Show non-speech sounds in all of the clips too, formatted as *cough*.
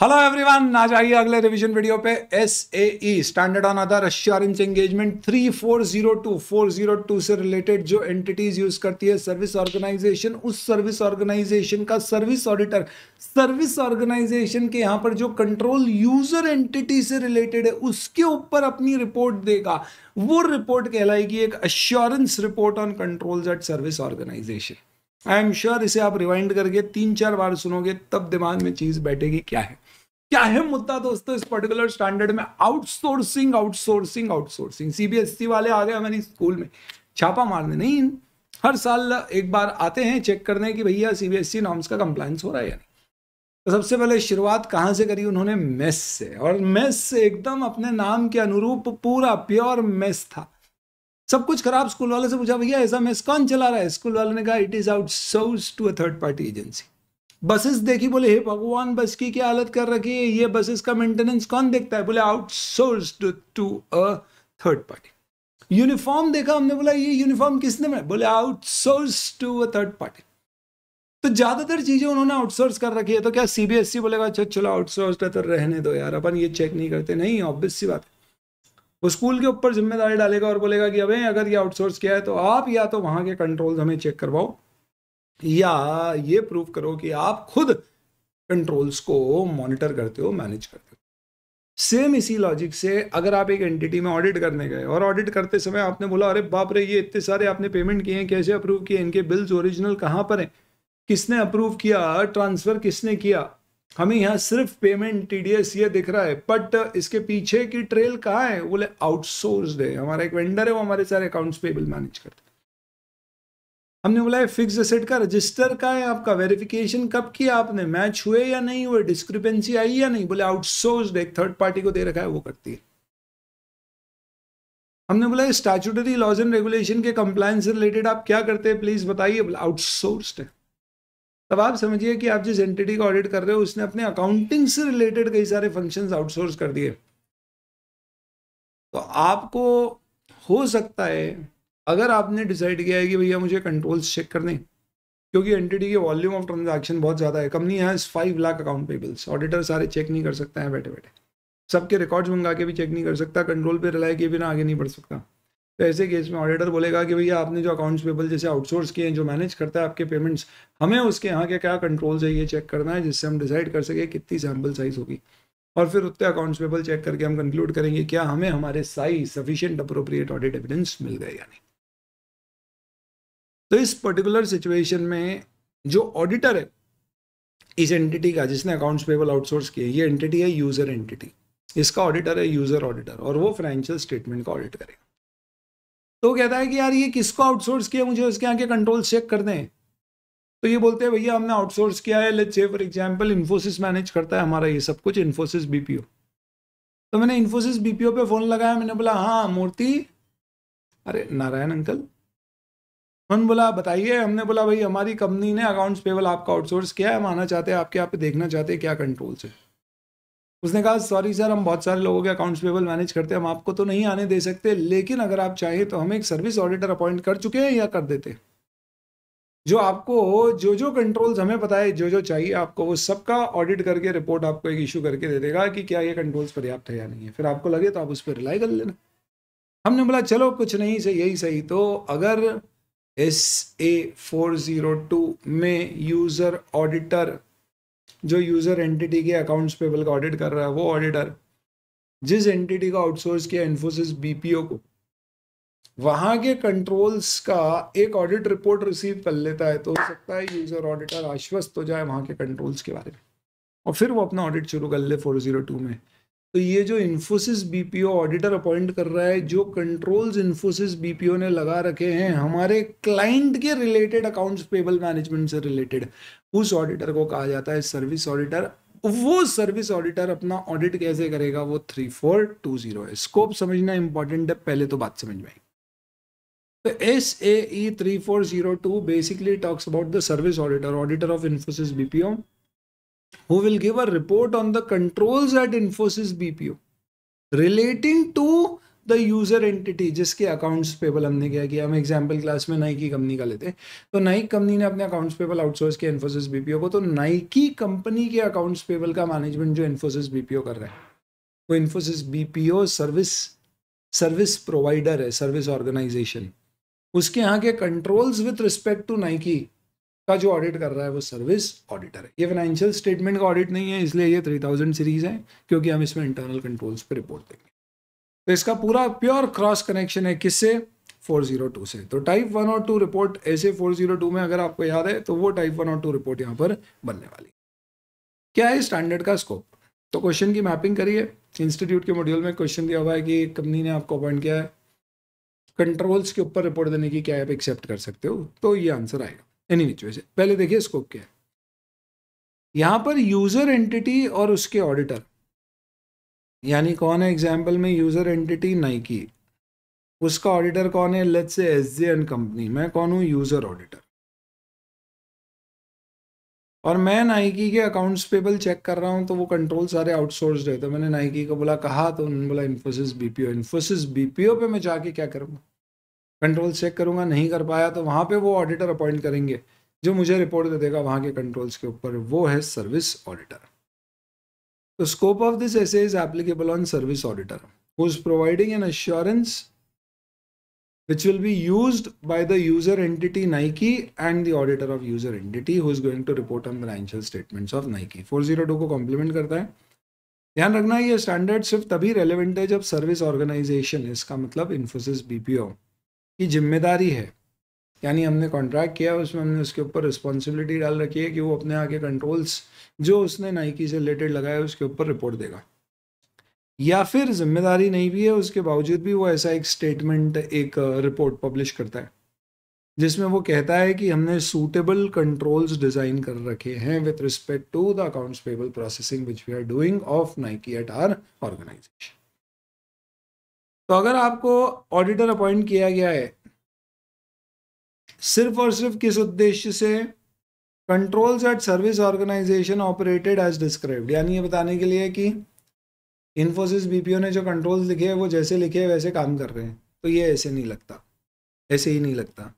Hello everyone आज आइए अगले रिवीजन वीडियो पे S A standard on other assurance engagement three four four zero two zero two से related जो entities use करती है सर्विस ऑर्गेनाइजेशन उस सर्विस ऑर्गेनाइजेशन का सर्विस ऑडिटर सर्विस ऑर्गेनाइजेशन के यहाँ पर जो कंट्रोल यूजर एंटिटी से रिलेटेड है उसके ऊपर अपनी रिपोर्ट देगा वो रिपोर्ट कहलाएगी एक assurance report on controls at service organisation I am sure इसे आप रिवाइंड करके तीन चार बार सुनोगे तब दिमाग में चीज़ बैठेगी क्या है क्या है मुद्दा दोस्तों इस पर्टिकुलर स्टैंडर्ड में आउटसोर्सिंग आउटसोर्सिंग आउटसोर्सिंग सीबीएसई वाले आ गए हमारी स्कूल में छापा मारने नहीं हर साल एक बार आते हैं चेक करने की भैया सीबीएसई नॉर्म्स e का कंप्लायंस हो रहा है या नहीं तो सबसे पहले शुरुआत कहाँ से करी उन्होंने मेस से और मेस से एकदम अपने नाम के अनुरूप पूरा प्योर मेस था सब कुछ खराब स्कूल वाले से पूछा भैया ऐसा मेस कौन चला रहा है स्कूल वाले ने कहा it is outsource to a third party agency buses देखी बोले हे भगवान बस की क्या हालत कर रखी है ये बसेस का मेंटेनेंस कौन देखता है बोले outsource to a third party uniform देखा हमने बोला ये यूनिफॉर्म किसने बनाया बोले outsource to a third party तो ज्यादातर चीजें उन्होंने आउटसोर्स कर रखी है तो क्या सीबीएसई e बोलेगा अच्छा चलो आउटसोर्स है तो रहने दो यार अपन ये चेक नहीं करते नहीं ऑब्वियस सी बात है वो स्कूल के ऊपर जिम्मेदारी डालेगा और बोलेगा कि अभी अगर ये आउटसोर्स किया है तो आप या तो वहां के कंट्रोल हमें चेक करवाओ या ये प्रूव करो कि आप खुद कंट्रोल्स को मॉनिटर करते हो मैनेज करते हो सेम इसी लॉजिक से अगर आप एक एंटिटी में ऑडिट करने गए और ऑडिट करते समय आपने बोला अरे बाप रे ये इतने सारे आपने पेमेंट किए हैं कैसे अप्रूव किए इनके बिल्स ओरिजिनल कहाँ पर हैं किसने अप्रूव किया ट्रांसफ़र किसने किया हमें यहाँ सिर्फ पेमेंट टी डी एस ये दिख रहा है बट इसके पीछे की ट्रेल कहाँ है बोले आउटसोर्स है हमारा एक वेंडर है वो हमारे सारे अकाउंट्स पेबल मैनेज करते हमने बोला है फिक्स असेट का रजिस्टर का है आपका वेरिफिकेशन कब किया आपने मैच हुए या नहीं हुए डिस्क्रिपेंसी आई या नहीं बोले आउटसोर्स एक थर्ड पार्टी को दे रखा है वो करती है हमने बोला स्टैचूटरी लॉज एंड रेगुलेशन के कंप्लायंस से रिलेटेड आप क्या करते हैं प्लीज बताइए बोले आउटसोर्सड है तब आप समझिए कि आप जिस एंटिटी का ऑडिट कर रहे हो उसने अपने अकाउंटिंग से रिलेटेड कई सारे फंक्शंस आउटसोर्स कर दिए तो आपको हो सकता है अगर आपने डिसाइड किया है कि भैया मुझे कंट्रोल्स चेक करने क्योंकि एंटिटी के वॉल्यूम ऑफ ट्रांजैक्शन बहुत ज़्यादा है कंपनी है five lakh account payables auditor सारे चेक नहीं कर सकता है बैठे बैठे सबके रिकॉर्ड्स मंगा के भी चेक नहीं कर सकता कंट्रोल पे रिलाई किए बिना आगे नहीं बढ़ सकता तो ऐसे केस में ऑडिटर बोलेगा कि भैया आपने जो अकाउंट्स पेबल जैसे आउटसोर्स किए हैं जो मैनेज करता है आपके पेमेंट्स हमें उसके यहाँ के क्या कंट्रोल्स है ये चेक करना है जिससे हम डिसाइड कर सके कितनी सैम्पल साइज़ होगी और फिर उतने अकाउंट्स पेबल चेक करके हम कंक्लूड करेंगे क्या हमें हमारे size sufficient appropriate audit evidence मिल गए या नहीं तो इस पर्टिकुलर सिचुएशन में जो ऑडिटर है इस एंटिटी का जिसने अकाउंट्स पेबल आउटसोर्स किया ये एंटिटी है यूजर एंटिटी इसका ऑडिटर है यूजर ऑडिटर और वो फाइनेंशियल स्टेटमेंट का ऑडिट करेगा तो कहता है कि यार ये किसको आउटसोर्स किया मुझे उसके यहाँ के कंट्रोल चेक कर दें तो ये बोलते हैं भैया हमने आउटसोर्स किया है let's say for example Infosys manage करता है हमारा ये सब कुछ इन्फोसिस बीपीओ तो मैंने इन्फोसिस बीपीओ पे फ़ोन लगाया मैंने बोला हाँ मूर्ति अरे नारायण अंकल उन्होंने बोला बताइए हमने बोला भाई हमारी कंपनी ने अकाउंट्स पेबल आपका आउटसोर्स किया है हम आना चाहते हैं आपके यहाँ पे देखना चाहते हैं क्या कंट्रोल्स है उसने कहा सॉरी सर हम बहुत सारे लोगों के अकाउंट्स पेबल मैनेज करते हैं हम आपको तो नहीं आने दे सकते लेकिन अगर आप चाहें तो हम एक सर्विस ऑडिटर अपॉइंट कर चुके हैं या कर देते हैं जो आपको जो जो कंट्रोल्स हमें पता है जो जो चाहिए आपको वो सबका ऑडिट करके रिपोर्ट आपको एक इशू करके दे देगा कि क्या ये कंट्रोल्स पर्याप्त है या नहीं है फिर आपको लगे तो आप उस पर रिलाई कर लेना हमने बोला चलो कुछ नहीं सही यही सही तो अगर S A four zero two में यूज़र ऑडिटर जो यूज़र एंटिटी के अकाउंट्स पेबल का ऑडिट कर रहा है वो ऑडिटर जिस एंटिटी का आउटसोर्स किया इन्फोसिस बीपीओ को वहाँ के कंट्रोल्स का एक ऑडिट रिपोर्ट रिसीव कर लेता है तो हो सकता है यूज़र ऑडिटर आश्वस्त हो जाए वहाँ के कंट्रोल्स के बारे में और फिर वो अपना ऑडिट शुरू कर ले फोर जीरो टू में तो ये जो इन्फोसिस बीपीओ ऑडिटर अपॉइंट कर रहा है जो कंट्रोल्स इन्फोसिस बीपीओ ने लगा रखे हैं हमारे क्लाइंट के रिलेटेड अकाउंट्स पेबल मैनेजमेंट से रिलेटेड उस ऑडिटर को कहा जाता है सर्विस ऑडिटर वो सर्विस ऑडिटर अपना ऑडिट कैसे करेगा वो थ्री फोर टू जीरो है स्कोप समझना इंपॉर्टेंट है पहले तो बात समझ में तो S A three four zero two basically talks about the service auditor auditor of Infosys BPO who will give a report on the controls at Infosys BPO relating to the user entity जिसके accounts payable हमने क्या किया हम example class में Nike company का लेते हैं तो नाइक कंपनी ने अपने अकाउंट्स पेबल आउटसोर्स किया इन्फोसिस बीपीओ को तो नाइकी कंपनी के अकाउंट्स पेबल का मैनेजमेंट जो इन्फोसिस बीपीओ कर रहा है वो Infosys BPO service service provider है सर्विस ऑर्गेनाइजेशन उसके यहाँ के controls with respect to Nike का जो ऑडिट कर रहा है वो सर्विस ऑडिटर है ये फाइनेंशियल स्टेटमेंट का ऑडिट नहीं है इसलिए ये थ्री थाउजेंड सीरीज है क्योंकि हम इसमें इंटरनल कंट्रोल्स पे रिपोर्ट देंगे तो इसका पूरा प्योर क्रॉस कनेक्शन है किससे 402 से तो टाइप वन और टू रिपोर्ट ऐसे 402 में अगर आपको याद है तो वो टाइप वन और टू रिपोर्ट यहाँ पर बनने वाली क्या है स्टैंडर्ड का स्कोप तो क्वेश्चन की मैपिंग करिए इंस्टीट्यूट के मॉड्यूल में क्वेश्चन दिया हुआ है कि कंपनी ने आपको अपॉइंट किया है कंट्रोल्स के ऊपर रिपोर्ट देने की क्या आप एक्सेप्ट कर सकते हो तो ये आंसर आएगा एनी anyway, पहले देखिए स्कोप क्या है यहाँ पर यूज़र एंटिटी और उसके ऑडिटर यानी कौन है एग्जाम्पल में यूज़र एंटिटी नाइकी उसका ऑडिटर कौन है let's say S J N company मैं कौन हूँ यूज़र ऑडिटर और मैं नाइकी के अकाउंट्स पेबल चेक कर रहा हूँ तो वो कंट्रोल सारे आउटसोर्स रहे तो मैंने नाइकी को बोला कहा तो उन्होंने बोला इन्फोसिस बीपीओ इन्फोसिस बीपीओ पे मैं जाके क्या करूँगा कंट्रोल चेक करूंगा नहीं कर पाया तो वहां पर वो ऑडिटर अपॉइंट करेंगे जो मुझे रिपोर्ट दे देगा वहां के कंट्रोल्स के ऊपर वो है सर्विस ऑडिटर तो scope of this S A is applicable on service auditor who is providing an assurance which will be use by the user entity Nike and the auditor of user entity who is going to report on financial statements of Nike four zero two को complement करता है ध्यान रखना है ये standard सिर्फ तभी relevant है जब सर्विस ऑर्गेनाइजेशन इसका मतलब इन्फोसिस बीपीओ की जिम्मेदारी है यानी हमने कॉन्ट्रैक्ट किया उसमें हमने उसके ऊपर रिस्पॉन्सिबिलिटी डाल रखी है कि वो अपने आगे कंट्रोल्स जो उसने नाइकी से रिलेटेड लगाया उसके ऊपर रिपोर्ट देगा या फिर जिम्मेदारी नहीं भी है उसके बावजूद भी वो ऐसा एक स्टेटमेंट एक रिपोर्ट uh, पब्लिश करता है जिसमें वो कहता है कि हमने सूटेबल कंट्रोल्स डिज़ाइन कर रखे हैं with respect to the accounts payable processing which we are doing of Nike at our organization तो अगर आपको ऑडिटर अपॉइंट किया गया है सिर्फ और सिर्फ किस उद्देश्य से controls at service organization operated as described यानी ये बताने के लिए कि इन्फोसिस बीपीओ ने जो कंट्रोल्स लिखे हैं वो जैसे लिखे हैं वैसे काम कर रहे हैं तो ये ऐसे नहीं लगता ऐसे ही नहीं लगता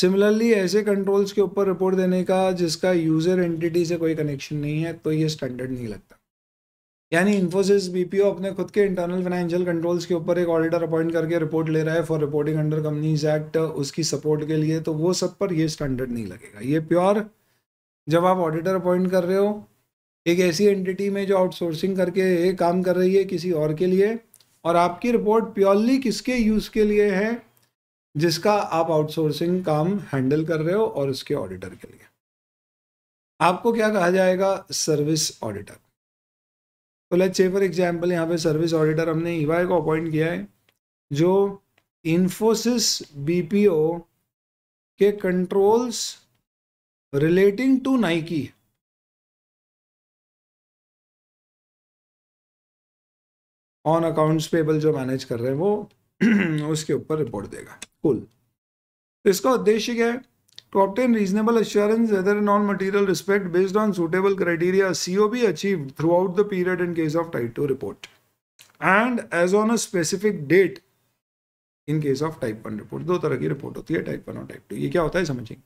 सिमिलरली ऐसे कंट्रोल्स के ऊपर रिपोर्ट देने का जिसका यूज़र एंटिटी से कोई कनेक्शन नहीं है तो ये स्टैंडर्ड नहीं लगता यानी इन्फोसिस बीपीओ अपने खुद के इंटरनल फाइनेंशियल कंट्रोल्स के ऊपर एक ऑडिटर अपॉइंट करके रिपोर्ट ले रहा है for reporting under companies act उसकी सपोर्ट के लिए तो वो सब पर ये स्टैंडर्ड नहीं लगेगा ये प्योर जब आप ऑडिटर अपॉइंट कर रहे हो एक ऐसी एंटिटी में जो आउटसोर्सिंग करके ये काम कर रही है किसी और के लिए और आपकी रिपोर्ट प्योरली किसके यूज़ के लिए है जिसका आप आउटसोर्सिंग काम हैंडल कर रहे हो और उसके ऑडिटर के लिए आपको क्या कहा जाएगा सर्विस ऑडिटर तो लेट से फॉर एग्जाम्पल यहाँ पे सर्विस ऑडिटर हमने ईवाई को अपॉइंट किया है जो इन्फोसिस बीपीओ के controls relating to Nike on accounts payable जो मैनेज कर रहे हैं वो *clears throat* उसके ऊपर रिपोर्ट देगा कुल cool. इसका उद्देश्य क्या है To obtain reasonable assurance whether a non-material respect based on suitable criteria be achieve achieved throughout the period in case of type 2 report and as on a specific date in case of type one report दो तरह की रिपोर्ट होती है type one और type two ये क्या होता है समझेंगे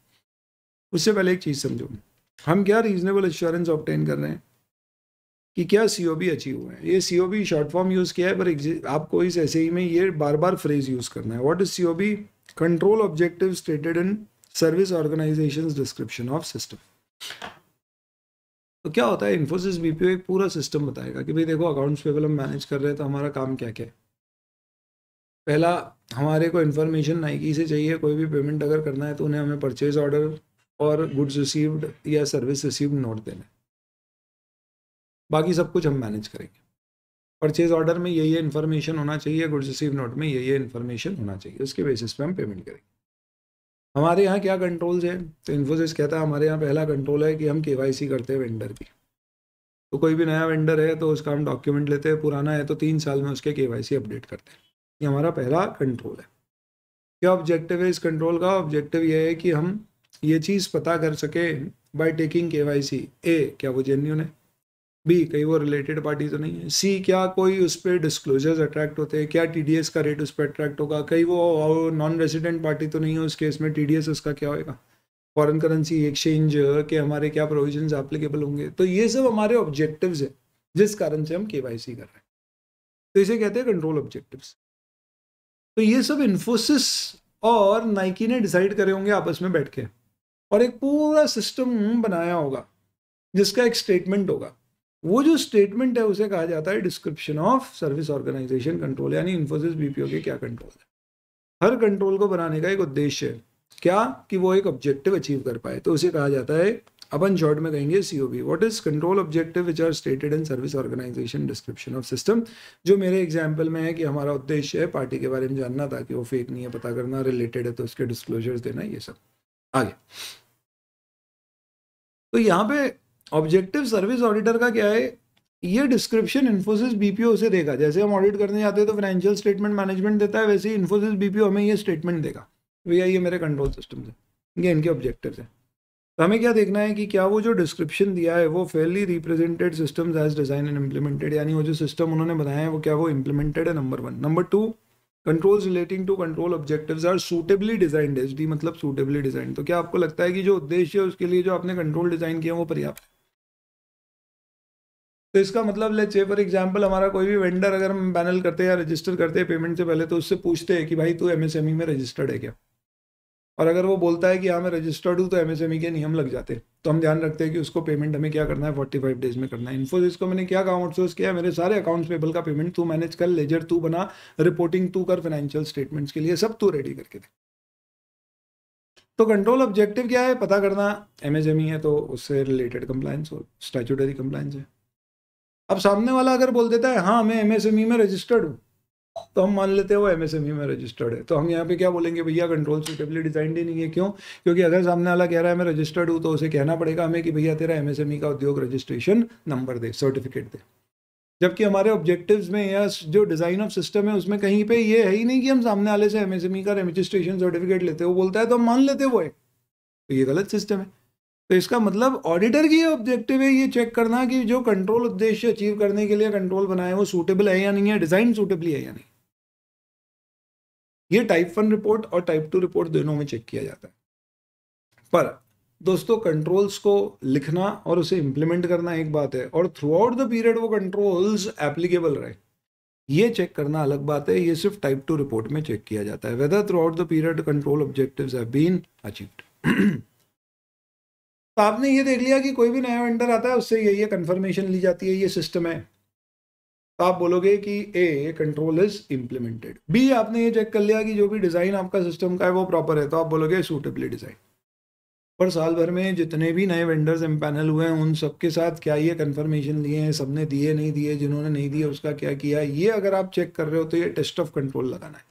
उससे पहले एक चीज़ समझो हम क्या रीजनेबल एश्योरेंस ऑप्टेन कर रहे हैं कि क्या सी ओ बी अचीव हुए हैं ये C O B short form use किया है पर आपको इस ऐसे ही में ये बार बार फ्रेज यूज़ करना है what is C O B control objective stated in service organisation description of system तो क्या होता है इन्फोसिस बीपीओ एक पूरा सिस्टम बताएगा कि भाई देखो अकाउंट्स पेबल हम मैनेज कर रहे हैं तो हमारा काम क्या क्या है पहला हमारे को इन्फॉर्मेशन नाइकी से चाहिए कोई भी पेमेंट अगर करना है तो उन्हें हमें परचेज ऑर्डर और गुड्स रिसीव्ड या सर्विस रिसीव्ड नोट देना है बाकी सब कुछ हम मैनेज करेंगे परचेज ऑर्डर में ये ये इन्फॉर्मेशन होना चाहिए गुड्स रिसीव नोट में ये ये इन्फॉर्मेशन होना चाहिए उसके बेसिस पे हम पेमेंट करेंगे हमारे यहाँ क्या कंट्रोल्स है तो इन्फोसिस कहता है हमारे यहाँ पहला कंट्रोल है कि हम के करते हैं वेंडर की तो कोई भी नया वेंडर है तो उसका हम डॉक्यूमेंट लेते हैं पुराना है तो तीन साल में उसके के अपडेट करते हैं ये हमारा पहला कंट्रोल है क्या ऑब्जेक्टिव है इस कंट्रोल का ऑब्जेक्टिव ये है कि हम ये चीज़ पता कर सकें by taking K Y C A क्या वो जेन्यून है बी कहीं वो रिलेटेड पार्टी तो नहीं है सी क्या कोई उस पर डिस्क्लोजर्स अट्रैक्ट होते हैं क्या टी का रेट उस पर अट्रैक्ट होगा कहीं वो नॉन रेजिडेंट पार्टी तो नहीं है उस केस में टीडीएस उसका क्या होगा फॉरेन करेंसी एक्सचेंज के हमारे क्या प्रोविजन एप्लीकेबल होंगे तो ये सब हमारे ऑब्जेक्टिव है जिस कारण से हम के कर रहे हैं तो इसे कहते हैं कंट्रोल ऑब्जेक्टिव तो ये सब इन्फोसिस और नाइकी ने डिसाइड करे होंगे आपस में बैठ के और एक पूरा सिस्टम बनाया होगा जिसका एक स्टेटमेंट होगा वो जो स्टेटमेंट है उसे कहा जाता है description of service organization control यानी इन्फोसिस बीपीओ के क्या कंट्रोल है हर कंट्रोल को बनाने का एक उद्देश्य है क्या कि वो एक ऑब्जेक्टिव अचीव कर पाए तो उसे कहा जाता है अपन शॉर्ट में कहेंगे COB what be what is control objective which are stated in service organisation description of system जो मेरे एग्जाम्पल में है कि हमारा उद्देश्य है पार्टी के बारे में जानना कि वो फेक नहीं है पता करना रिलेटेड है तो उसके डिस्क्लोजर्स देना ये सब आगे तो यहाँ पे ऑब्जेक्टिव सर्विस ऑडिटर का क्या है ये डिस्क्रिप्शन इन्फोसिस बीपीओ से देगा जैसे हम ऑडिट करने जाते हैं तो फाइनेंशियल स्टेटमेंट मैनेजमेंट देता है वैसे ही इन्फोसिस बीपीओ हमें ये स्टेटमेंट देगा भैया ये मेरे कंट्रोल सिस्टम से ये इनके ऑब्जेक्टिव है तो हमें क्या देखना है कि क्या वो जो डिस्क्रिप्शन दिया है वो fairly represented system as design and implemented यानी वो जो सिस्टम उन्होंने बनाया है वो क्या वो इम्प्लीमेंटेड है number one number two controls relating to control objective are suitably design एच मतलब सूटेबली डिजाइन तो क्या आपको लगता है कि जो उद्देश्य है उसके लिए जो आपने कंट्रोल डिजाइन किया वो पर्याप्त है तो इसका मतलब लेट्स फॉर एग्जांपल हमारा कोई भी वेंडर अगर हम पैनल करते हैं या रजिस्टर करते हैं पेमेंट से पहले तो उससे पूछते हैं कि भाई तू एमएसएमई e में रजिस्टर्ड है क्या और अगर वो बोलता है कि हाँ मैं रजिस्टर्ड हूँ तो एमएसएमई e के नियम लग जाते हैं तो हम ध्यान रखते हैं कि उसको पेमेंट हमें क्या करना है फोर्टी फाइव डेज में करना है इन्फोसिस को मैंने क्या अकाउंट सोर्स किया मेरे सारे अकाउंट्स पेबल का पेमेंट तू मैनेज कर लेजर तू बना रिपोर्टिंग तू कर फाइनेंशियल स्टेटमेंट्स के लिए सब तू रेडी करके दे तो कंट्रोल ऑब्जेक्टिव क्या है पता करना एमएसएमई e है तो उससे रिलेटेड कंप्लायंस और स्टैचूटरी कंप्लायंस है अब सामने वाला अगर बोल देता है हाँ मैं एमएसएमई e में रजिस्टर्ड हूँ तो हम मान लेते हैं वो एमएसएमई e में रजिस्टर्ड है तो हम यहाँ पे क्या बोलेंगे भैया कंट्रोल सूटेबली डिजाइन ही नहीं है क्यों क्योंकि अगर सामने वाला कह रहा है मैं रजिस्टर्ड हूँ तो उसे कहना पड़ेगा हमें कि भैया तेरा एमएसएमई e का उद्योग रजिस्ट्रेशन नंबर दे सर्टिफिकेट दे जबकि हमारे ऑब्जेक्टिव्स में या जो डिज़ाइन ऑफ सिस्टम है उसमें कहीं पे ये है ही नहीं कि हम सामने वाले से एमएसएमई का रजिस्ट्रेशन सर्टिफिकेट लेते हो बोलता है तो हम मान लेते वो है तो ये गलत सिस्टम है तो इसका मतलब ऑडिटर की ऑब्जेक्टिव है ये चेक करना कि जो कंट्रोल उद्देश्य अचीव करने के लिए कंट्रोल बनाए वो सूटेबल है या नहीं है डिज़ाइन सूटेबली है या नहीं ये टाइप वन रिपोर्ट और टाइप टू रिपोर्ट दोनों में चेक किया जाता है पर दोस्तों कंट्रोल्स को लिखना और उसे इंप्लीमेंट करना एक बात है और थ्रू आउट द पीरियड वो कंट्रोल्स एप्लीकेबल रहे ये चेक करना अलग बात है ये सिर्फ टाइप टू रिपोर्ट में चेक किया जाता है whether throughout the period control objective have been achieved तो आपने ये देख लिया कि कोई भी नया वेंडर आता है उससे ये ये कन्फर्मेशन ली जाती है ये सिस्टम है तो आप बोलोगे कि A control is implemented B आपने ये चेक कर लिया कि जो भी डिज़ाइन आपका सिस्टम का है वो प्रॉपर है तो आप बोलोगे सूटेबली डिज़ाइन पर साल भर में जितने भी नए वेंडर्स एम पैनल हुए हैं उन सबके साथ क्या ये कन्फर्मेशन लिए हैं सबने दिए नहीं दिए जिन्होंने नहीं दिए उसका क्या किया ये अगर आप चेक कर रहे हो तो ये टेस्ट ऑफ कंट्रोल लगाना है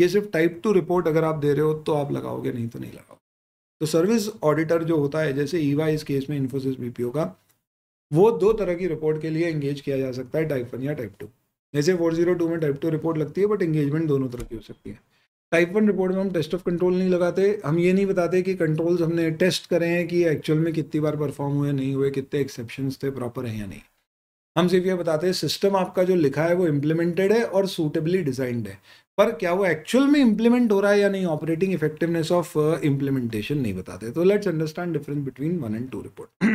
ये सिर्फ टाइप टू रिपोर्ट अगर आप दे रहे हो तो आप लगाओगे नहीं तो नहीं लगाओगे तो सर्विस ऑडिटर जो होता है जैसे ईवा इस केस में इन्फोसिस बीपीओ का वो दो तरह की रिपोर्ट के लिए एंगेज किया जा सकता है टाइप वन या टाइप टू जैसे फोर जीरो टू में टाइप टू रिपोर्ट लगती है बट एंगेजमेंट दोनों तरह की हो सकती है टाइप वन रिपोर्ट में हम टेस्ट ऑफ कंट्रोल नहीं लगाते हम ये नहीं बताते कि कंट्रोल्स हमने टेस्ट करें हैं कि एक्चुअल में कितनी बार परफॉर्म हुए नहीं हुए कितने एक्सेप्शन थे प्रॉपर हैं या नहीं हम सिर्फ ये बताते हैं सिस्टम आपका जो लिखा है वो इम्प्लीमेंटेड है और सूटेबली डिजाइंड है पर क्या वो एक्चुअल में इम्प्लीमेंट हो रहा है या नहीं ऑपरेटिंग इफेक्टिवनेस ऑफ इम्प्लीमेंटेशन नहीं बताते तो let's understand difference between one and two report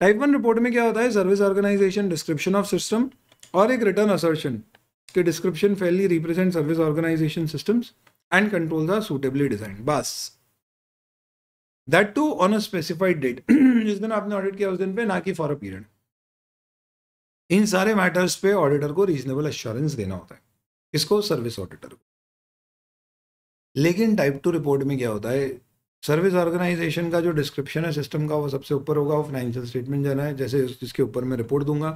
type one report में क्या होता है service organisation description of system और एक रिटर्न असर्शन के description fairly represent service organization systems and controls are suitably design बस that too on a specified date जिस दिन आपने ऑडिट किया उस दिन पे ना कि फॉर अ पीरियड इन सारे मैटर्स पे ऑडिटर को रीजनेबल एश्योरेंस देना होता है इसको सर्विस ऑडिटर को लेकिन टाइप टू रिपोर्ट में क्या होता है सर्विस ऑर्गेनाइजेशन का जो डिस्क्रिप्शन है सिस्टम का वो सबसे ऊपर होगा वो फाइनेंशियल स्टेटमेंट जाना है जैसे जिसके ऊपर मैं रिपोर्ट दूंगा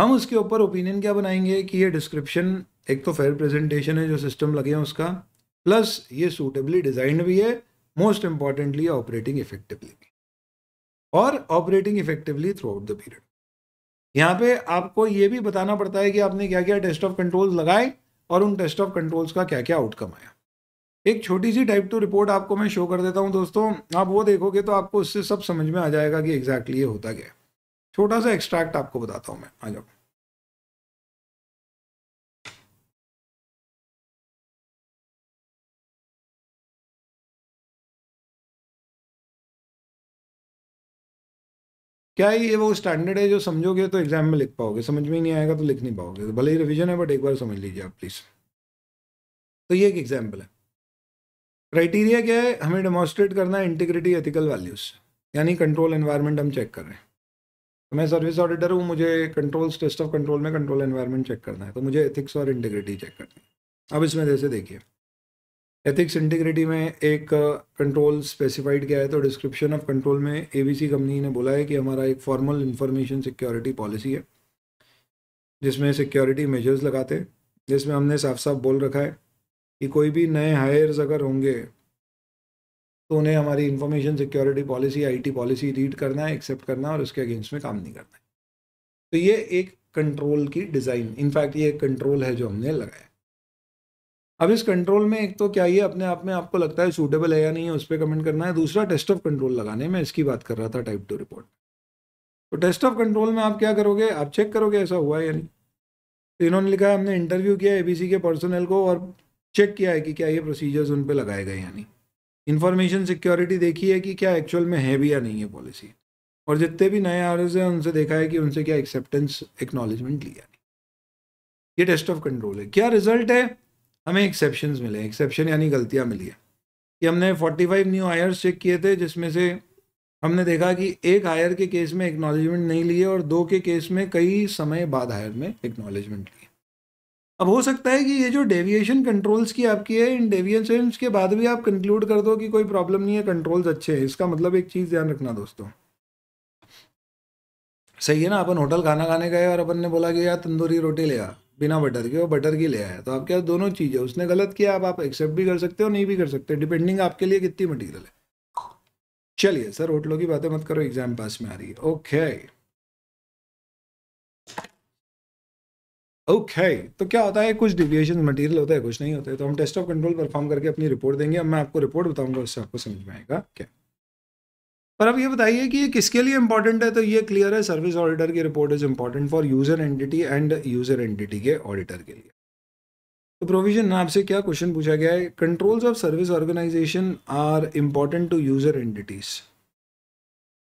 हम उसके ऊपर ओपिनियन क्या बनाएंगे कि ये डिस्क्रिप्शन एक तो फेयर प्रेजेंटेशन है जो सिस्टम लगे हैं उसका प्लस ये सूटेबली डिजाइंड भी है मोस्ट इंपॉर्टेंटली ऑपरेटिंग इफेक्टिवली और operating effectively throughout the period यहाँ पे आपको ये भी बताना पड़ता है कि आपने क्या क्या टेस्ट ऑफ कंट्रोल्स लगाए और उन टेस्ट ऑफ कंट्रोल्स का क्या क्या आउटकम आया एक छोटी सी टाइप टू रिपोर्ट आपको मैं शो कर देता हूँ दोस्तों आप वो देखोगे तो आपको उससे सब समझ में आ जाएगा कि एग्जैक्टली exactly ये होता क्या है छोटा सा एक्स्ट्रैक्ट आपको बताता हूँ मैं आ जाऊँ क्या ये वो स्टैंडर्ड है जो समझोगे तो एग्जाम में लिख पाओगे समझ में नहीं आएगा तो लिख नहीं पाओगे तो भले ही रिविजन है बट एक बार समझ लीजिए आप प्लीज़ तो ये एक एग्जाम्पल है क्राइटेरिया क्या है हमें डेमोस्ट्रेट करना है इंटीग्रिटी एथिकल वैल्यूज़ यानी कंट्रोल एनवायरनमेंट हम चेक कर रहे हैं तो मैं सर्विस ऑडिटर हूँ मुझे कंट्रोल टेस्ट ऑफ कंट्रोल में कंट्रोल एनवायरनमेंट चेक करना है तो मुझे एथिक्स और इंटीग्रिटी चेक करनी है अब इसमें जैसे देखिए एथिक्स इंटीग्रिटी में एक कंट्रोल uh, स्पेसिफाइड किया है तो डिस्क्रिप्शन ऑफ कंट्रोल में एबीसी कंपनी ने बोला है कि हमारा एक फॉर्मल इंफॉर्मेशन सिक्योरिटी पॉलिसी है जिसमें सिक्योरिटी मेजर्स लगाते हैं जिसमें हमने साफ साफ बोल रखा है कि कोई भी नए हायर्स अगर होंगे तो उन्हें हमारी information security policy IT policy read करना है एक्सेप्ट करना है और उसके अगेंस्ट में काम नहीं करना है तो ये एक कंट्रोल की डिज़ाइन इनफैक्ट ये एक कंट्रोल है जो हमने लगाया अब इस कंट्रोल में एक तो क्या ये अपने आप में आपको लगता है सूटेबल है या नहीं है उस पर कमेंट करना है दूसरा टेस्ट ऑफ कंट्रोल लगाने में इसकी बात कर रहा था टाइप टू रिपोर्ट तो टेस्ट ऑफ कंट्रोल में आप क्या करोगे आप चेक करोगे ऐसा हुआ है या नहीं तो इन्होंने लिखा है हमने इंटरव्यू किया सी के पर्सनल को और चेक किया है कि क्या ये प्रोसीजर्स उन पर लगाए गए या नहीं इन्फॉर्मेशन सिक्योरिटी देखी है कि क्या एक्चुअल में है भी या नहीं है पॉलिसी और जितने भी नए आर हैं उनसे देखा है कि उनसे क्या एक्सेप्टेंस एक्नॉलेजमेंट लिया ये टेस्ट ऑफ कंट्रोल है क्या रिजल्ट है हमें एक्सेप्शन मिले एक्सेप्शन यानी गलतियाँ मिली है कि हमने 45 न्यू हायर्स चेक किए थे जिसमें से हमने देखा कि एक हायर के केस में एक्नॉलेजमेंट नहीं लिए और दो के केस में कई समय बाद हायर में एक्नॉलेजमेंट लिए अब हो सकता है कि ये जो डेविएशन कंट्रोल्स की आपकी है इन डेविएशन के बाद भी आप कंक्लूड कर दो कि कोई प्रॉब्लम नहीं है कंट्रोल्स अच्छे हैं इसका मतलब एक चीज़ ध्यान रखना दोस्तों सही है ना अपन होटल खाना खाने गए और अपन ने बोला कि यार तंदूरी रोटी ले आ बिना बटर के वो बटर की ले आया तो आपके पास दोनों चीज़ है उसने गलत किया अब आप एक्सेप्ट भी कर सकते हो नहीं भी कर सकते डिपेंडिंग आपके लिए कितनी मटीरियल है चलिए सर होटलों की बातें मत करो एग्जाम पास में आ रही है ओके ओके okay, तो क्या होता है कुछ डिविएशन मटेरियल होता है कुछ नहीं होता है तो हम टेस्ट ऑफ कंट्रोल परफॉर्म करके अपनी रिपोर्ट देंगे अब मैं आपको रिपोर्ट बताऊंगा उससे आपको समझ में आएगा क्या okay. पर अब ये बताइए कि ये किसके लिए इंपॉर्टेंट है तो ये क्लियर है सर्विस ऑडिटर की report is important for user entity and user entity के ऑडिटर के लिए तो प्रोविजन आपसे क्या क्वेश्चन पूछा गया है controls of service organization are important to user entities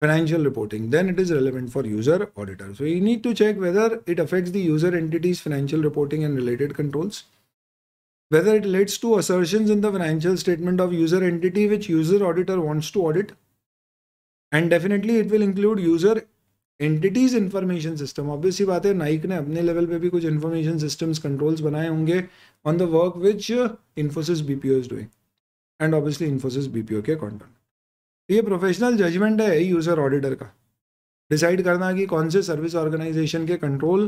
financial reporting then it is relevant for user auditor so you need to check whether it affect the entities financial reporting and related controls whether it lets to assertion in the financial statement of user entity which user auditor wants to audit and definitely it will include user entities information system obvious ही बात है नाइक ने अपने level पे भी कुछ information systems controls बनाए होंगे on the work which Infosys B P O is doing and obviously Infosys B P O के कॉन्टेंट ये प्रोफेशनल जजमेंट है यूज़र ऑडिटर का डिसाइड करना कि कौन से सर्विस ऑर्गेनाइजेशन के कंट्रोल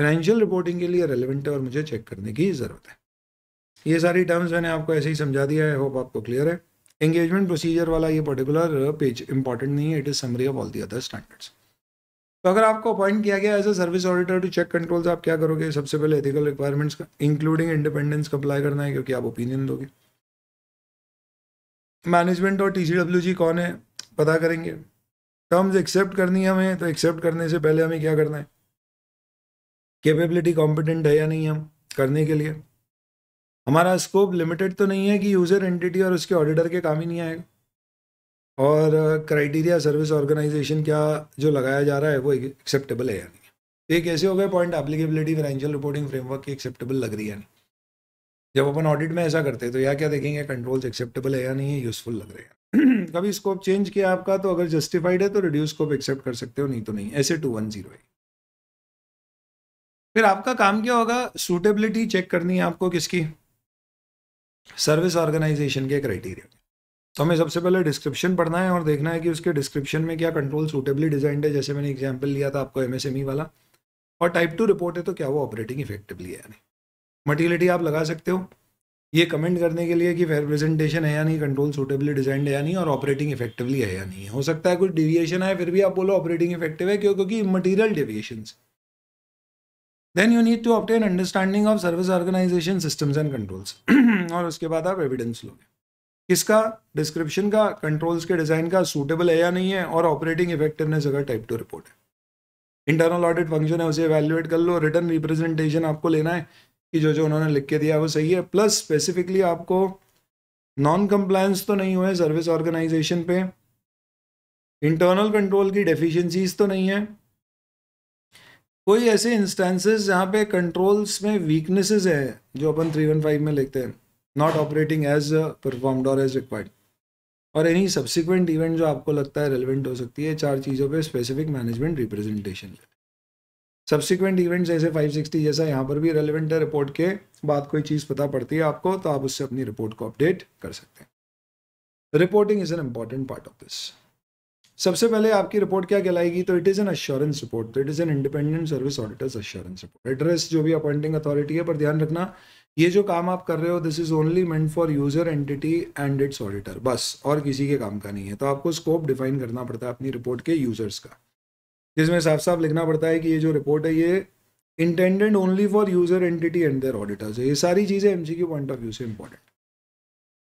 फाइनेंशियल रिपोर्टिंग के लिए रेलिवेंट है और मुझे चेक करने की ज़रूरत है ये सारी टर्म्स मैंने आपको ऐसे ही समझा दिया है होप आपको क्लियर है एंगेजमेंट प्रोसीजर वाला ये पर्टिकुलर पेज इंपॉर्टेंट नहीं है it is summary of all the other standards तो अगर आपको अपॉइंट किया गया as a service auditor to check controls आप क्या करोगे सबसे पहले एथिकल रिक्वायरमेंट्स का इंक्लूडिंग इंडिपेंडेंस का अप्लाई करना है क्योंकि आप ओपिनियन दोगे मैनेजमेंट और टी कौन है पता करेंगे टर्म्स एक्सेप्ट करनी है हमें तो एक्सेप्ट करने से पहले हमें क्या करना है कैपेबिलिटी कॉम्पिटेंट है या नहीं हम करने के लिए हमारा स्कोप लिमिटेड तो नहीं है कि यूज़र एंटिटी और उसके ऑडिटर के काम ही नहीं आएगा और क्राइटेरिया सर्विस ऑर्गेनाइजेशन क्या जो लगाया जा रहा है वो एक्सेप्टेबल है या नहीं एक तो ऐसे हो गए point applicability financial reporting framework की एक्सेप्टेबल लग रही है नहीं जब अपन ऑडिट में ऐसा करते हैं तो या क्या देखेंगे कंट्रोल्स एक्सेप्टेबल है या नहीं है यूज़फुल लग रहे हैं *clears throat* कभी स्कोप चेंज किया आपका तो अगर जस्टिफाइड है तो रिड्यूस स्कोप एक्सेप्ट कर सकते हो नहीं तो नहीं ऐसे टू वन जीरो फिर आपका काम क्या होगा सूटेबिलिटी चेक करनी है आपको किसकी सर्विस ऑर्गेनाइजेशन के क्राइटेरिया तो हमें सबसे पहले डिस्क्रिप्शन पढ़ना है और देखना है कि उसके डिस्क्रिप्शन में क्या कंट्रोल सूटेबली डिजाइंड है जैसे मैंने एग्जाम्पल लिया था आपको एमएसएमई e वाला और टाइप टू रिपोर्ट है तो क्या वो ऑपरेटिंग इफेक्टिवली है यानी मटीरियलिटी आप लगा सकते हो ये कमेंट करने के लिए कि फेयर प्रेजेंटेशन है या नहीं कंट्रोल सूटेबली डिजाइंड है या नहीं और ऑपरेटिंग इफेक्टिवली है या नहीं हो सकता है कुछ डिविएशन आए फिर भी आप बोलो ऑपरेटिंग इफेक्टिव है क्यों क्योंकि मटीरियल डिविएशन है then you need to obtain understanding of service organization systems and controls और उसके बाद आप एविडेंस लोगे किसका डिस्क्रिप्शन का कंट्रोल्स के डिज़ाइन का सूटेबल है या नहीं है और ऑपरेटिंग इफेक्टिवनेस अगर टाइप टू रिपोर्ट है इंटरनल ऑडिट फंक्शन है उसे एवेल्युएट कर लो रिटर्न रिप्रेजेंटेशन आपको लेना है कि जो जो उन्होंने लिख के दिया वो सही है प्लस स्पेसिफिकली आपको नॉन कंप्लायंस तो नहीं हुए सर्विस ऑर्गेनाइजेशन पे इंटरनल कंट्रोल की डेफिशिएंसीज तो नहीं है कोई ऐसे इंस्टेंसेस जहाँ पे कंट्रोल्स में वीकनेसेस है जो अपन थ्री वन फाइव में लिखते हैं नॉट ऑपरेटिंग एज परफॉर्म्ड और एज रिक्वायर्ड और एनी सब्सिक्वेंट इवेंट जो आपको लगता है रेलिवेंट हो सकती है चार चीज़ों पे specific management representation subsequent events जैसे 560 जैसा यहाँ पर भी रेलिवेंट है रिपोर्ट के बाद कोई चीज़ पता पड़ती है आपको तो आप उससे अपनी रिपोर्ट को अपडेट कर सकते हैं reporting is an important part of this सबसे पहले आपकी रिपोर्ट क्या कहलाएगी तो it is an assurance report तो it is an independent service auditors assurance report address जो भी अपॉइंटिंग अथॉरिटी है पर ध्यान रखना ये जो काम आप कर रहे हो this is only meant for user entity and its auditor बस और किसी के काम का नहीं है तो आपको स्कोप डिफाइन करना पड़ता है अपनी रिपोर्ट के यूजर्स का जिसमें साफ साफ लिखना पड़ता है कि ये जो रिपोर्ट है ये intended only for user entity and their auditors है ये सारी चीज़ें एम पॉइंट ऑफ व्यू से इंपॉर्टेंट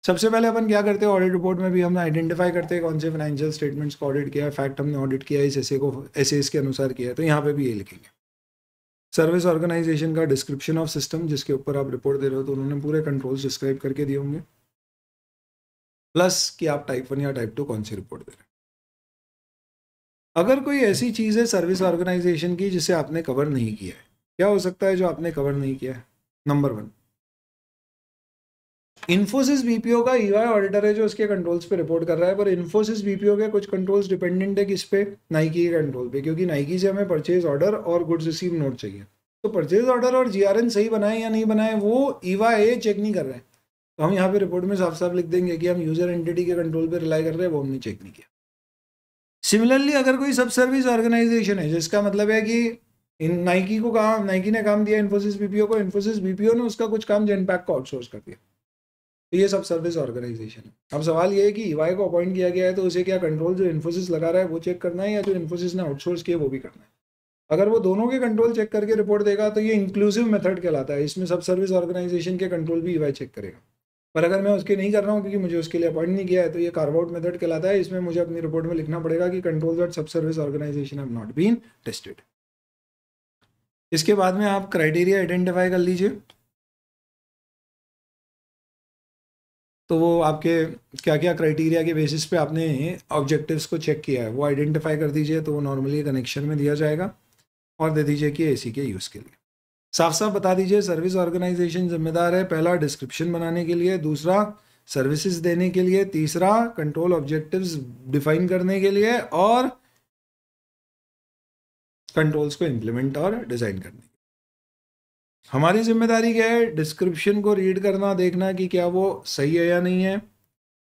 सबसे पहले अपन क्या करते हैं ऑडिट रिपोर्ट में भी हम आइडेंटिफाई करते हैं कौन से फाइनेंशियल स्टेटमेंट्स को ऑडिट किया है फैक्ट हमने ऑडिट किया इस एसे को एसेस के अनुसार किया है तो यहाँ पे भी ये लिखेंगे सर्विस ऑर्गेनाइजेशन का डिस्क्रिप्शन ऑफ सिस्टम जिसके ऊपर आप रिपोर्ट दे रहे हो तो उन्होंने पूरे कंट्रोल्स डिस्क्राइब करके दिए होंगे प्लस कि आप टाइप वन या टाइप टू कौन सी रिपोर्ट दे रहे हैं अगर कोई ऐसी चीज़ है सर्विस ऑर्गेनाइजेशन की जिसे आपने कवर नहीं किया है क्या हो सकता है जो आपने कवर नहीं किया है नंबर वन इन्फोसिस बीपीओ का ईवाई e ऑडिटर है जो उसके कंट्रोल्स पे रिपोर्ट कर रहा है पर इन्फोसिस बीपीओ के कुछ कंट्रोल्स डिपेंडेंट है किस पे नाइकी के कंट्रोल पे क्योंकि नाइकी से हमें परचेज ऑर्डर और गुड्स रिसीव नोट चाहिए तो परचेज ऑर्डर और जीआरएन सही बनाए या नहीं बनाए वो ईवाई e चेक नहीं कर रहे हैं तो हम यहाँ पे रिपोर्ट में साफ साफ लिख देंगे कि हम यूजर एंटिटी के कंट्रोल पर रिलाई कर रहे हैं वो हमने चेक नहीं किया सिमिलरली अगर कोई सब सर्विस ऑर्गेनाइजेशन है जिसका मतलब है कि इन नाइकी को काम नाइकी ने काम दिया इन्फोसिस बीपीओ को इन्फोसिस बीपीओ ने उसका कुछ काम जेनपैक को आउटसोर्स कर दिया तो ये सब सर्विस ऑर्गेनाइजेशन है अब सवाल ये है कि ईवाई को अपॉइंट किया गया है तो उसे क्या कंट्रोल जो इन्फोसिस लगा रहा है वो चेक करना है या जो इन्फोसिस ने आउटसोर्स किया वो भी करना है अगर वो दोनों के कंट्रोल चेक करके रिपोर्ट देगा तो ये इंक्लूसिव मेथड कहलाता है इसमें सब सर्विस ऑर्गेनाइजेशन के कंट्रोल भी ईवाई चेक करेगा पर अगर मैं उसके नहीं कर रहा हूँ क्योंकि मुझे उसके लिए अपॉइंट नहीं किया है तो ये कार्बआउट मेथड कहलाता है इसमें मुझे अपनी रिपोर्ट में लिखना पड़ेगा कि कंट्रोल दैट सब service organisation have not been tested इसके बाद में आप क्राइटेरिया आइडेंटिफाई कर लीजिए तो वो आपके क्या क्या क्राइटेरिया के बेसिस पे आपने ऑब्जेक्टिव्स को चेक किया है वो आइडेंटिफाई कर दीजिए तो वो नॉर्मली कनेक्शन में दिया जाएगा और दे दीजिए कि एसी के यूज़ के लिए साफ साफ बता दीजिए सर्विस ऑर्गेनाइजेशन जिम्मेदार है पहला डिस्क्रिप्शन बनाने के लिए दूसरा सर्विसेज देने के लिए तीसरा कंट्रोल ऑब्जेक्टिव्स डिफाइन करने के लिए और कंट्रोल्स को इम्प्लीमेंट और डिज़ाइन करने हमारी जिम्मेदारी क्या है डिस्क्रिप्शन को रीड करना देखना कि क्या वो सही है या नहीं है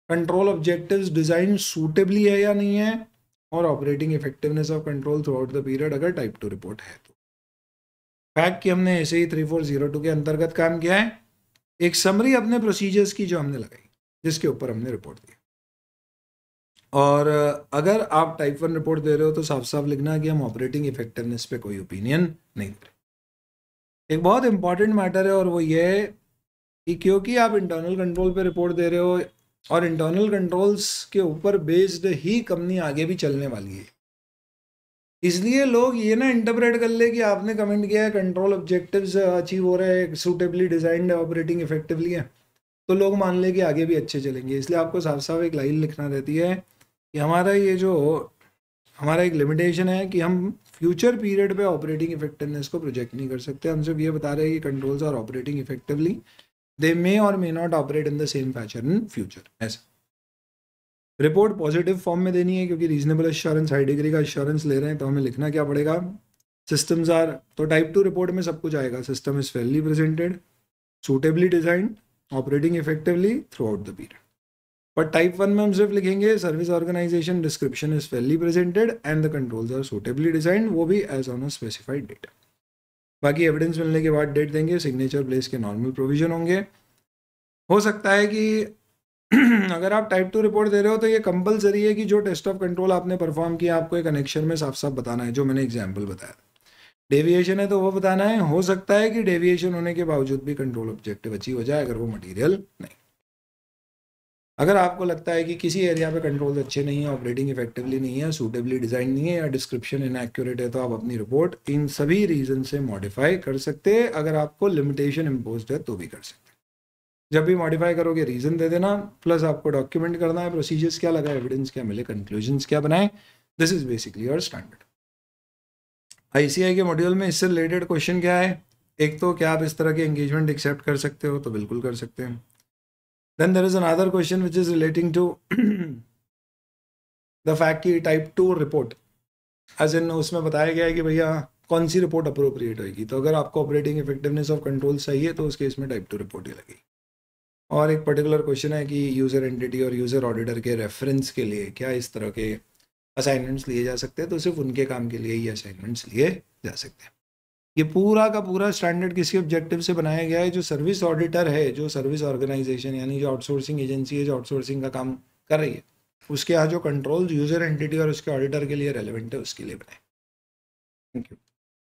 कंट्रोल ऑब्जेक्टिव्स डिज़ाइन सूटेबली है या नहीं है और operating effectiveness of control throughout the period अगर टाइप टू रिपोर्ट है तो फैक्ट कि हमने ऐसे ही थ्री फोर जीरो टू के अंतर्गत काम किया है एक समरी अपने प्रोसीजर्स की जो हमने लगाई जिसके ऊपर हमने रिपोर्ट दी और अगर आप टाइप वन रिपोर्ट दे रहे हो तो साफ साफ लिखना कि हम ऑपरेटिंग इफेक्टिवनेस पे कोई ओपिनियन नहीं दे रहे एक बहुत इंपॉर्टेंट मैटर है और वो ये है कि क्योंकि आप इंटरनल कंट्रोल पे रिपोर्ट दे रहे हो और इंटरनल कंट्रोल्स के ऊपर बेस्ड ही कंपनी आगे भी चलने वाली है इसलिए लोग ये ना इंटरप्रेट कर ले कि आपने कमेंट किया है कंट्रोल ऑब्जेक्टिव्स अचीव हो रहे हैं सूटेबली डिजाइंड है ऑपरेटिंग इफेक्टिवली है तो लोग मान ले कि आगे भी अच्छे चलेंगे इसलिए आपको साफ साफ एक लाइन लिखना रहती है कि हमारा ये जो हमारा एक लिमिटेशन है कि हम फ्यूचर पीरियड पे ऑपरेटिंग इफेक्टिवनेस को प्रोजेक्ट नहीं कर सकते हम सिर्फ ये बता रहे हैं कि controls are operating effectively they may और may not operate in the same fashion in future ऐसा रिपोर्ट पॉजिटिव फॉर्म में देनी है क्योंकि रीजनेबल एश्योरेंस हाई डिग्री का एश्योरेंस ले रहे हैं तो हमें लिखना क्या पड़ेगा सिस्टम्स आर तो टाइप टू रिपोर्ट में सब कुछ आएगा system is fairly presented design operating effectively throughout the period but type one में हम सिर्फ लिखेंगे service organisation description is fairly presented and the controls are suitably designed वो भी as on a specified date बाकी evidence मिलने के बाद डेट देंगे सिग्नेचर प्लेस के नॉर्मल प्रोविजन होंगे हो सकता है कि *clears throat* अगर आप टाइप टू रिपोर्ट दे रहे हो तो ये कंपलसरी है कि जो टेस्ट ऑफ कंट्रोल आपने परफॉर्म किया आपको एक कनेक्शन में साफ साफ बताना है जो मैंने एग्जाम्पल बताया डेविएशन है तो वो बताना है हो सकता है कि डेविएशन होने के बावजूद भी कंट्रोल ऑब्जेक्टिव अचीव हो जाए अगर वो मटीरियल नहीं अगर आपको लगता है कि किसी एरिया पे कंट्रोल अच्छे नहीं है ऑपरेटिंग इफेक्टिवली नहीं है सूटेबली डिज़ाइन नहीं है या डिस्क्रिप्शन इनएक्यूरेट है तो आप अपनी रिपोर्ट इन सभी रीज़न से मॉडिफाई कर सकते हैं अगर आपको लिमिटेशन इम्पोज है तो भी कर सकते जब भी मॉडिफाई करोगे रीज़न दे देना प्लस आपको डॉक्यूमेंट करना है प्रोसीजर्स क्या लगा एविडेंस क्या मिले कंक्लूजन क्या बनाए this is basically your standard ICI के मॉड्यूल में इससे रिलेटेड क्वेश्चन क्या है एक तो क्या आप इस तरह के एंगेजमेंट एक्सेप्ट कर सकते हो तो बिल्कुल कर सकते हैं Then there is another question which is relating to the fact की type two report as in उसमें बताया गया है कि भैया कौन सी रिपोर्ट अप्रोप्रिएट होगी तो अगर आपको ऑपरेटिंग इफेक्टिवनेस ऑफ कंट्रोल चाहिए तो उस केस में टाइप टू रिपोर्ट ही लगेगी और एक पर्टिकुलर क्वेश्चन है कि यूज़र एंटिटी और यूज़र ऑडिटर के रेफरेंस के लिए क्या इस तरह के असाइनमेंट्स लिए जा सकते हैं तो सिर्फ उनके काम के लिए ही असाइनमेंट्स लिए जा सकते हैं ये पूरा का पूरा स्टैंडर्ड किसी ऑब्जेक्टिव से बनाया गया है जो सर्विस ऑडिटर है जो सर्विस ऑर्गेनाइजेशन यानी जो आउटसोर्सिंग एजेंसी है जो आउटसोर्सिंग का काम कर रही है उसके यहाँ जो कंट्रोल यूजर एंटिटी और उसके ऑडिटर के लिए रेलिवेंट है उसके लिए बनाए थैंक यू